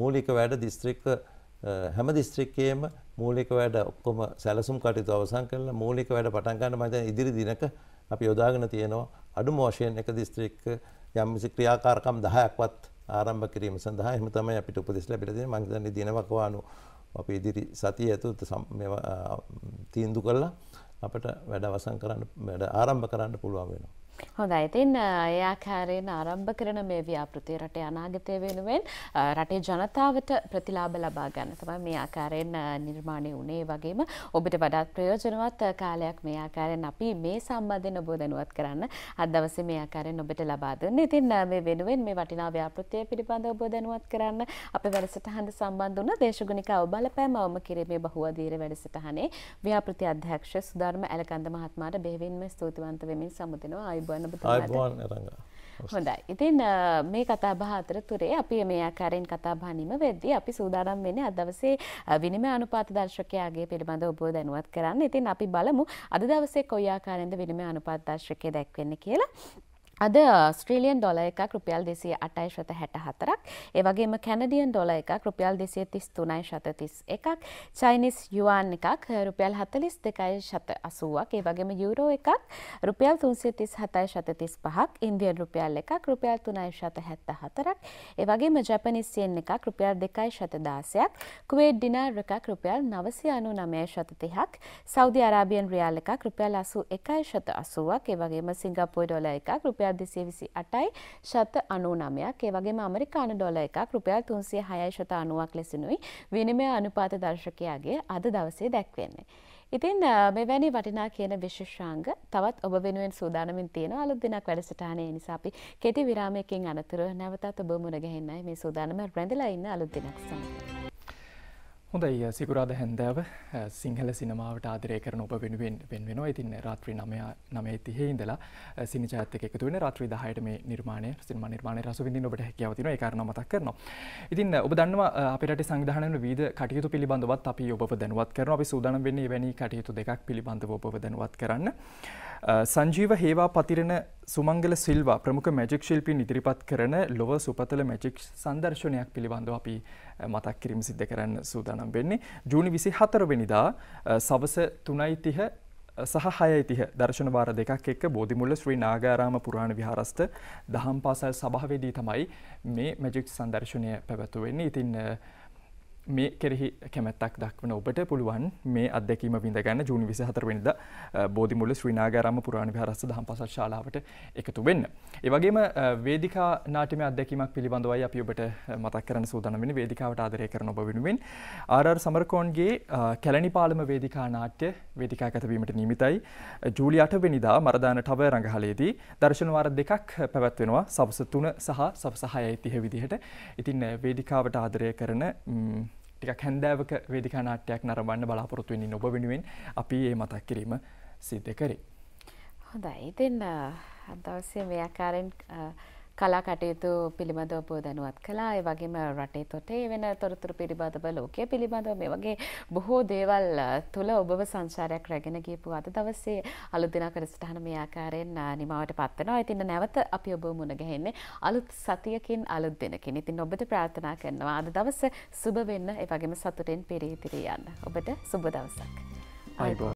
මූලික වැඩ දිස්ත්‍රික්ක හැම දිස්ත්‍රික්කයේම මූලික වැඩ ඔක්කොම සැලසුම් කටයුතු අවසන් කරලා මූලික වැඩ පටන් ගන්න මම ඉදිරි දිනක අපි යොදාගෙන තියෙනවා අඩුම වශයෙන් එක දිස්ත්‍රික්ක යම්සි ක්‍රියාකාරකම් දහයක්වත් ආරම්භ කිරීම සඳහා එහම තමයි අපිට උපදෙස් ලැබිට දෙන මං හිතන්නේ දිනවකවානු අපි ඉදිරි සතිය ඇතුළත තීන්දු කරලා අපට වැඩ අවසන් කරන්න වැඩ ආරම්භ කරන්න පුළුවන් වෙනවා හොඳයි ඉතින් ඒ ආකාරයෙන් ආරම්භ කරන මේ ව්‍යාපෘතිය රටේ අනාගතය වෙනුවෙන් රටේ ජනතාවට ප්‍රතිලාභ ලබා ගන්න තමයි මේ ආකාරයෙන් නිර්මාණය වුණේ වගේම ඔබට වඩාත් ප්‍රයෝජනවත් කාලයක් මේ ආකාරයෙන් අපි මේ සම්බන්ධයෙන් ඔබ දැනුවත් කරන්න අද දවසේ මේ ආකාරයෙන් ඔබට ලබා දුන්නේ. ඉතින් මේ වෙනුවෙන් මේ වටිනා ව්‍යාපෘතිය පිළිබඳව ඔබ දැනුවත් කරන්න අපේ වැඩසටහන සම්බන්ධ වුණ දේශගුණික අවබලපෑම අවම කිරීමේ බහුවදීර වැඩසටහනේ ව්‍යාපෘති අධ්‍යක්ෂ සුධර්ම ඇලකන්ද මහත්මයාට බෙහෙවින්ම ස්තුතිවන්ත වෙමින් සමුදෙනවා. අයිබෝන අයිබෝන් රඟ හොඳයි ඉතින් මේ කතා බාතර තුරේ අපි මේ ආකාරයෙන් කතා බහනීම වෙද්දී අපි සූදානම් වෙන්නේ අද දවසේ විනිමය අනුපාත දර්ශකයාගේ පිළිබඳ ඔබව දැනුවත් කරන්න. ඉතින් අපි බලමු අද දවසේ කොයි ආකාරයෙන්ද විනිමය අනුපාත දර්ශකය දැක්වෙන්නේ කියලා. අද ස්ට්‍රීලියන් ඩොල එක රුපියල් දෙසිය අටයි ශත හැට හතරක් ඒවගේම කැනඩියන් ඩොල එක රුපියල් දෙසිය තිස් තුනයි ශත තිස් එකක් චයිනිස් යුවන් එකක් රුපියල් හතලිස් දෙකයි ශත අසුවක් ඒවගේම යුරෝ එකක් රුපියල් තුන්සිය තිස් හතයි ශත තිස් පහක් ඉන්දියන් රුපියල් එකක් රුපියල් තුනයි ශත හැත්ත හතරක් ඒවගේම ජැපනිස්යෙන් එකක් රුපියල් දෙකයි ශත දාසයක් කුවේට් ඩිනාර් එකක් රුපියල් නවසි අනු නමය ශත තිහක් සෞදි අරාබියන් රියල් එකක් රුපියල් අසු එකයි ශත අසුවක් ඒවගේම සිංගප්පූ ඩොල එකක් රුපියල් රුපියල් දෙසිය විසි අටයි ශත අනු නමයක් ඒ වගේම අමරිකාන ඩොල එකක් රුපියල් තුන්සිය හයයි ශත අනුවක් ලෙසනුයි විනිමය අනුපාත දර්ශකයාගේ අද දවසේ දැක්වෙන්නේ. ඉතින් මෙවැනි වටිනා කියන විශේෂාංග තවත් ඔබ වෙනුවෙන් සූදානමින් තියෙන අලුත් දිනක් වැඩසටහනේ නිසා අපි කෙටි විරාමයකින් අනතුරු නැවතත් ඔබ මුණ ගැහෙන්නයි මේ සූදානම රැඳලා ඉන්න අලුත් දිනක් සමඟ. හොඳයි සිකුරාද හැන්දෑව සිංහල සිනමාවට ආදරය කරන ඔබ වෙනුවෙන් වෙන්වෙනවා ඉතින් රාත්‍රී නමය නමේ තිහේ ඉඳලා සිනිජාත්තක එකතු වෙන රාත්‍රී දහයට මේ නිර්මාණය සිනම නිර්මාණය රස විඳින්න ඔබට හැකියාව තියෙනවා ඒ කාරණා මතක් කරනවා. ඉතින් ඔබ දන්නවා අපේ රටේ සංවිධානය වෙන විවිධ කටයුතු පිළිබඳවත් අපි ඔබව දැනුවත් කරනවා. අපි සූදානම් වෙන්නේ එවැනි කටයුතු දෙකක් පිළිබඳව ඔබව දැනුවත් කරන්න. සංජීව හේවා පතිරණ සුමංගල සිල්වා ප්‍රමුඛ මැජික් ශිල්පීන් ඉදිරිපත් කරන ලොව සුපතල මැජික් සංදර්ශනයක් පිළිබඳව අපි මතක් කිරීම සිද්ධ කරන්න සූදානම් වෙන්නේ. ජූනි විසි හතරවෙනිදා සවස තුනයිතිහ සහ හයයිතිහ දර්ශන වාර දෙකක් එක්ක බෝධිමුල්ල ශ්‍රී නාගාරාම පුරාණ විහාරස්ත දහම් පාසල් සභාවේදී තමයි මේ මැජික් සංදර්ශනය පැවැත්වෙන්නේ. ඉතින් මේ කෙරෙහි කැමැත්තක් දක්වන ඔබට පුළුවන් මේ අදැකීම විඳගන්න ජූනි විසි හතරවෙනිද බෝධිමුල්ල ශ්‍රීනාගාරම පුරාණ විහරස්ස දහම් පසත් ශාලාවට එකතු වෙන්න. ඒවගේම වේදිකා නාටම අදැකීමක් පිළිබඳවයි අපි ඔබට මතක් කරන සූදන වෙන වේදිකාවට ආදරය කරන ඔබ වෙනුවෙන් ආරර් සමරකෝන්ගේ කැලනි පාලම වේදිකා නාට්‍ය වේදිකා ඇතවීමට නීමිතයි ජූලි අටවෙනිදා මරදාන ටව රඟහලේදී දර්ශනවාර දෙකක් පැවැත්වෙනවා සවස තුන සහ සවසහය ඉතිහ විදිහට ඉතින් වේදිකාවට ආදරය කරන ටිකක් හැන්දෑවක වේදිකා නාට්‍යයක් නරඹන්න බලාපොරොත්තු වෙන්නේ ඔබ වෙනුවෙන් අපි මේ මතක් කිරීම සිද්ධ කරේ. හොඳයි. ඉතින් අද දවසේ මේ ආකාරයෙන් කලා කටයුතු පිළිබඳව ඔබ දැනුවත් කළා. ඒ වගේම රටේ තොටේ වෙන තොරතුරු පිළිබඳව ලෝකයේ පිළිබඳව මේ වගේ බොහෝ දේවල් තුළ ඔබව සංචාරයක් රැගෙන ගියපු අද දවසේ අලුත් දිනක රසටහන මේ ආකාරයෙන් නිමාවටපත් වෙනවා. ඉතින් නැවත අපි ඔබව මුණ ගැහෙන්නේ අලුත් සතියකින් අලුත් දිනකින්. ඉතින් ඔබට ප්‍රාර්ථනා කරනවා අද දවස සුබ වෙන්න ඒ වගේම සතුටෙන් පිරී ඉතිරී යන්න. ඔබට සුබ දවසක්. අයිබෝ